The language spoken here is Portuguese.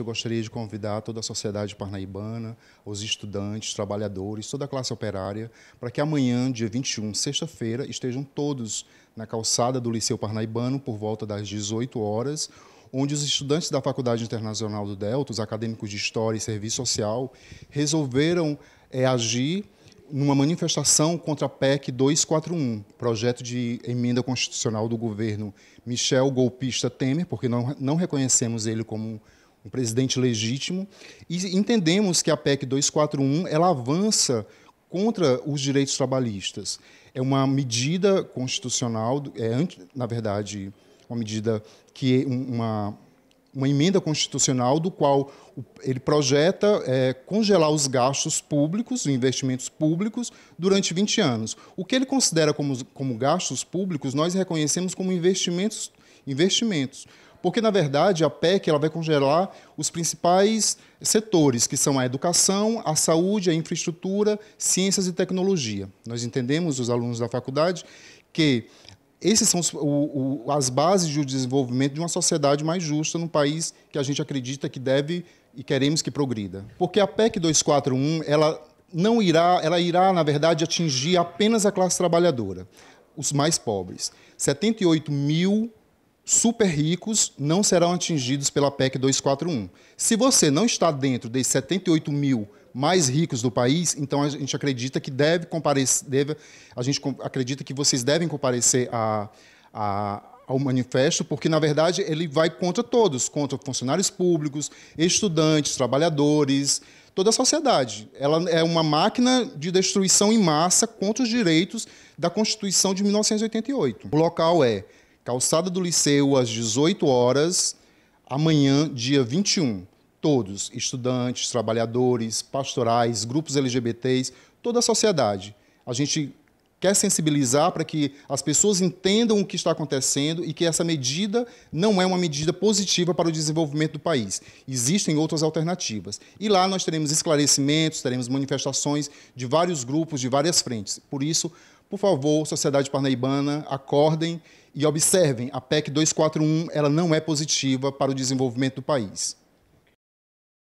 Eu gostaria de convidar toda a sociedade parnaibana, os estudantes, trabalhadores, toda a classe operária, para que amanhã, dia 21, sexta-feira, estejam todos na calçada do Liceu Parnaibano por volta das 18 horas, onde os estudantes da Faculdade Internacional do Delta, os acadêmicos de História e Serviço Social, resolveram é, agir numa manifestação contra a PEC 241, projeto de emenda constitucional do governo Michel Golpista Temer, porque não, não reconhecemos ele como um presidente legítimo, e entendemos que a PEC 241 ela avança contra os direitos trabalhistas. É uma medida constitucional, é, na verdade, uma medida que é uma, uma emenda constitucional do qual ele projeta é, congelar os gastos públicos, os investimentos públicos, durante 20 anos. O que ele considera como, como gastos públicos, nós reconhecemos como investimentos, investimentos. Porque, na verdade, a PEC ela vai congelar os principais setores, que são a educação, a saúde, a infraestrutura, ciências e tecnologia. Nós entendemos, os alunos da faculdade, que essas são o, o, as bases do desenvolvimento de uma sociedade mais justa num país que a gente acredita que deve e queremos que progrida. Porque a PEC 241, ela não irá, ela irá, na verdade, atingir apenas a classe trabalhadora, os mais pobres. 78 mil super ricos não serão atingidos pela PEC 241. Se você não está dentro dos 78 mil mais ricos do país, então a gente acredita que deve comparecer, deve, a gente acredita que vocês devem comparecer a, a, ao manifesto, porque na verdade ele vai contra todos, contra funcionários públicos, estudantes, trabalhadores, toda a sociedade. Ela é uma máquina de destruição em massa contra os direitos da Constituição de 1988. O local é Calçada do Liceu, às 18 horas, amanhã, dia 21. Todos, estudantes, trabalhadores, pastorais, grupos LGBTs, toda a sociedade. A gente quer sensibilizar para que as pessoas entendam o que está acontecendo e que essa medida não é uma medida positiva para o desenvolvimento do país. Existem outras alternativas. E lá nós teremos esclarecimentos, teremos manifestações de vários grupos, de várias frentes. Por isso, por favor, sociedade parnaibana, acordem e observem. A PEC 241 ela não é positiva para o desenvolvimento do país.